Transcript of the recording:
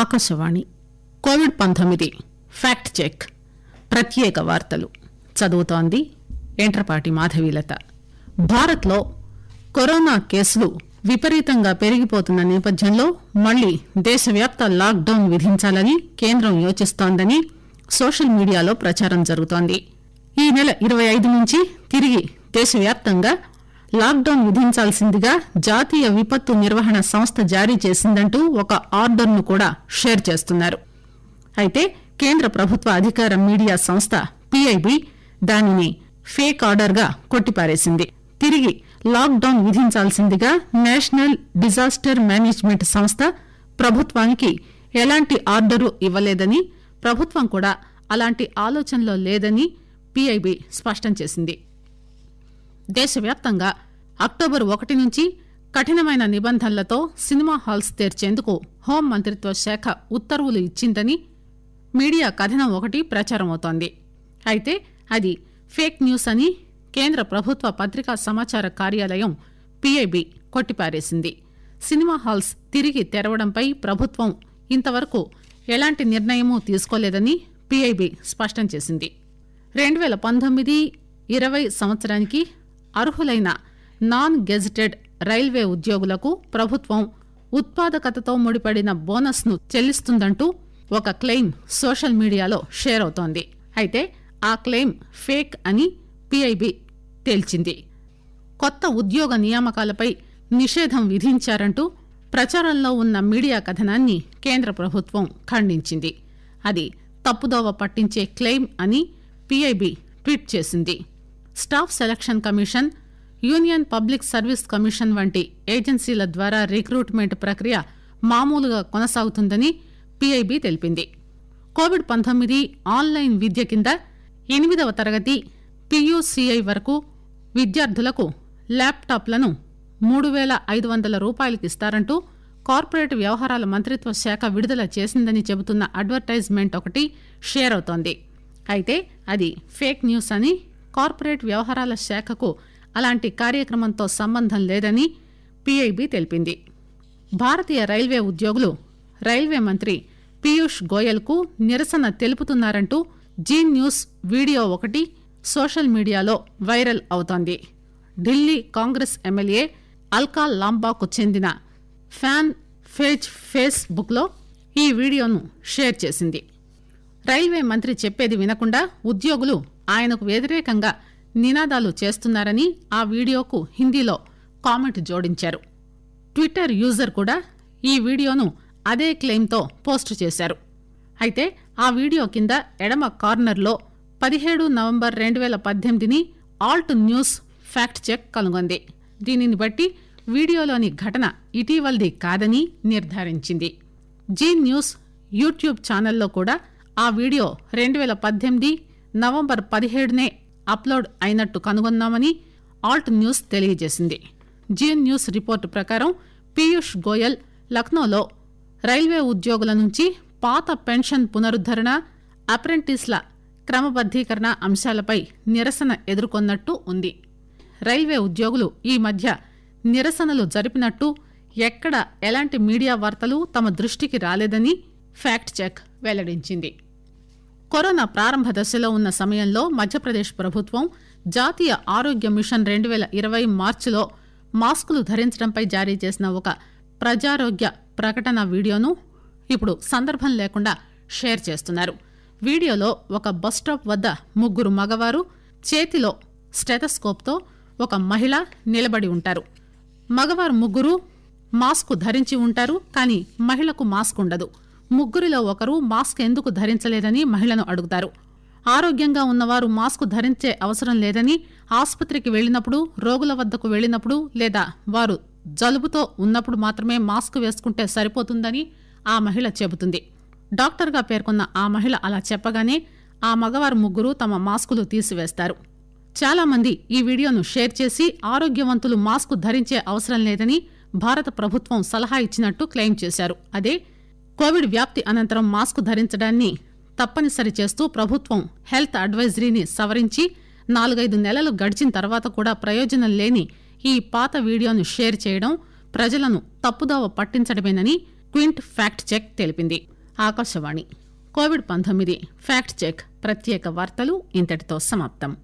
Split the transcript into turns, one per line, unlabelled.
Akashvani COVID పంతొమ్మిది fact check ప్రత్యేక వార్తలు చదువుతోంది ఎంట్రపాటి మాధవీలత భారత్లో కరోనా కేసులు విపరీతంగా పెరిగిపోతున్న నేపథ్యంలో మళ్లీ దేశవ్యాప్త లాక్డౌన్ విధించాలని కేంద్రం యోచిస్తోందని సోషల్ మీడియాలో ప్రచారం జరుగుతోంది ఈ నెల ఇరవై ఐదు నుంచి తిరిగి దేశవ్యాప్తంగా లాక్డౌన్ విధించాల్సిందిగా జాతీయ విపత్తు నిర్వహణ సంస్థ జారీ చేసిందంటూ ఒక ఆర్డర్ ను కూడా షేర్ చేస్తున్నారు అయితే కేంద్ర ప్రభుత్వ అధికార మీడియా సంస్థ పిఐబి దానిని ఫేక్ ఆర్డర్ గా కొట్టిపారేసింది తిరిగి లాక్డౌన్ విధించాల్సిందిగా నేషనల్ డిజాస్టర్ మేనేజ్మెంట్ సంస్థ ప్రభుత్వానికి ఎలాంటి ఆర్డరు ఇవ్వలేదని ప్రభుత్వం కూడా అలాంటి ఆలోచనలో లేదని పిఐబి స్పష్టం చేసింది దేశవ్యాప్తంగా అక్టోబర్ ఒకటి నుంచి కఠినమైన నిబంధనలతో సినిమా హాల్స్ తెరిచేందుకు మంత్రిత్వ శాఖ ఉత్తర్వులు ఇచ్చిందని మీడియా కథనం ఒకటి ప్రచారమవుతోంది అయితే అది ఫేక్ న్యూస్ అని కేంద్ర ప్రభుత్వ పత్రికా సమాచార కార్యాలయం పీఐబీ కొట్టిపారేసింది సినిమా హాల్స్ తిరిగి తెరవడంపై ప్రభుత్వం ఇంతవరకు ఎలాంటి నిర్ణయమూ తీసుకోలేదని పిఐబి స్పష్టం చేసింది రెండు వేల పంతొమ్మిది ఇరవై సంవత్సరానికి అర్హులైన నాన్ గెజిటెడ్ రైల్వే ఉద్యోగులకు ప్రభుత్వం ఉత్పాదకతతో ముడిపడిన బోనస్ ను చెల్లిస్తుందంటూ ఒక క్లెయిమ్ సోషల్ మీడియాలో షేర్ అవుతోంది అయితే ఆ క్లెయిమ్ ఫేక్ అని పిఐబి తేల్చింది కొత్త ఉద్యోగ నియామకాలపై నిషేధం విధించారంటూ ప్రచారంలో ఉన్న మీడియా కథనాన్ని కేంద్ర ప్రభుత్వం ఖండించింది అది తప్పుదోవ పట్టించే క్లెయిమ్ అని పిఐబి ట్వీట్ చేసింది staff selection commission union public service commission వంటి ఏజెన్సీల ద్వారా రిక్రూట్మెంట్ ప్రక్రియ మామూలుగా కొనసాగుతుందని పీఐబీ తెలిపింది కోవిడ్ పంతొమ్మిది ఆన్లైన్ విద్య కింద ఎనిమిదవ తరగతి పీయూసీఐ వరకు విద్యార్థులకు ల్యాప్టాప్లను మూడు పేల ఐదు వందల రూపాయలకి ఇస్తారంటూ కార్పొరేట్ వ్యవహారాల మంత్రిత్వ శాఖ విడుదల చేసిందని చెబుతున్న అడ్వర్టైజ్మెంట్ ఒకటి షేర్ అవుతోంది అయితే అది ఫేక్ న్యూస్ అని కార్పొరేట్ వ్యవహారాల శాఖకు అలాంటి కార్యక్రమంతో సంబంధం లేదని పీఐబీ తెలిపింది భారతీయ రైల్వే ఉద్యోగులు రైల్వే మంత్రి పీయూష్ గోయల్కు నిరసన తెలుపుతున్నారంటూ జీ న్యూస్ వీడియో ఒకటి సోషల్ మీడియాలో వైరల్ అవుతోంది ఢిల్లీ కాంగ్రెస్ ఎమ్మెల్యే అల్కా లాంబాకు చెందిన ఫ్యాన్ ఫేజ్ ఫేస్బుక్ లో ఈ వీడియోను షేర్ చేసింది రైల్వే మంత్రి చెప్పేది వినకుండా ఉద్యోగులు ఆయనకు వ్యతిరేకంగా నినాదాలు చేస్తున్నారని ఆ వీడియోకు హిందీలో కామెంట్ జోడించారు ట్విట్టర్ యూజర్ కూడా ఈ వీడియోను అదే క్లెయిమ్తో పోస్ట్ చేశారు అయితే ఆ వీడియో కింద ఎడమ కార్నర్లో పదిహేడు నవంబర్ రెండు వేల పద్దెనిమిదిని ఆల్ట్ న్యూస్ ఫ్యాక్ట్ చెక్ కనుగొంది దీనిని బట్టి వీడియోలోని ఘటన ఇటీవలది కాదని నిర్ధారించింది జీ న్యూస్ యూట్యూబ్ ఛానల్లో కూడా ఆ వీడియో రెండు వేల పద్దెనిమిది నవంబర్ పదిహేడునే అప్లోడ్ అయినట్టు కనుగొన్నామని ఆల్ట్ న్యూస్ తెలియజేసింది జిఎన్ న్యూస్ రిపోర్టు ప్రకారం పీయూష్ గోయల్ లక్నోలో రైల్వే ఉద్యోగుల నుంచి పాత పెన్షన్ పునరుద్దరణ అప్రెంటిస్ల క్రమబద్దీకరణ అంశాలపై నిరసన ఎదుర్కొన్నట్టు ఉంది రైల్వే ఉద్యోగులు ఈ మధ్య నిరసనలు జరిపినట్టు ఎక్కడ ఎలాంటి మీడియా వార్తలు తమ దృష్టికి రాలేదని ఫ్యాక్ట్ చెక్ వెల్లడించింది కరోనా ప్రారంభ దశలో ఉన్న సమయంలో మధ్యప్రదేశ్ ప్రభుత్వం జాతీయ ఆరోగ్య మిషన్ రెండు పేల ఇరవై మార్చిలో మాస్కులు ధరించడంపై జారీ చేసిన ఒక ప్రజారోగ్య ప్రకటన వీడియోను ఇప్పుడు సందర్భం లేకుండా షేర్ చేస్తున్నారు వీడియోలో ఒక బస్టాప్ వద్ద ముగ్గురు మగవారు చేతిలో స్టెథస్కోప్తో ఒక మహిళ నిలబడి ఉంటారు మగవారు ముగ్గురు మాస్క్ ధరించి ఉంటారు కానీ మహిళకు మాస్క్ ఉండదు ముగ్గురిలో ఒకరు మాస్క్ ఎందుకు ధరించలేదని మహిళను అడుగుతారు ఆరోగ్యంగా ఉన్నవారు మాస్క్ ధరించే అవసరం లేదని ఆసుపత్రికి వెళ్లినప్పుడు రోగుల వద్దకు వెళ్లినప్పుడు లేదా వారు జలుబుతో ఉన్నప్పుడు మాత్రమే మాస్క్ వేసుకుంటే సరిపోతుందని ఆ మహిళ చెబుతుంది డాక్టర్గా పేర్కొన్న ఆ మహిళ అలా చెప్పగానే ఆ మగవారు ముగ్గురు తమ మాస్కులు తీసివేస్తారు చాలామంది ఈ వీడియోను షేర్ చేసి ఆరోగ్యవంతులు మాస్క్ ధరించే అవసరం లేదని భారత ప్రభుత్వం సలహా ఇచ్చినట్టు క్లెయిమ్ చేశారు అదే కోవిడ్ వ్యాప్తి అనంతరం మాస్క్ ధరించడాన్ని తప్పనిసరి చేస్తూ ప్రభుత్వం హెల్త్ అడ్వైజరీని సవరించి నాలుగైదు నెలలు గడిచిన తర్వాత కూడా ప్రయోజనం లేని ఈ పాత వీడియోను షేర్ చేయడం ప్రజలను తప్పుదోవ పట్టించడమేనని క్వింట్ ఫ్యాక్ట్ చెక్ తెలిపింది ఆకాశవాణి కోవిడ్ పంతొమ్మిది ఫ్యాక్ట్ చెక్ ప్రత్యేక వార్తలు ఇంతటితో సమాప్తం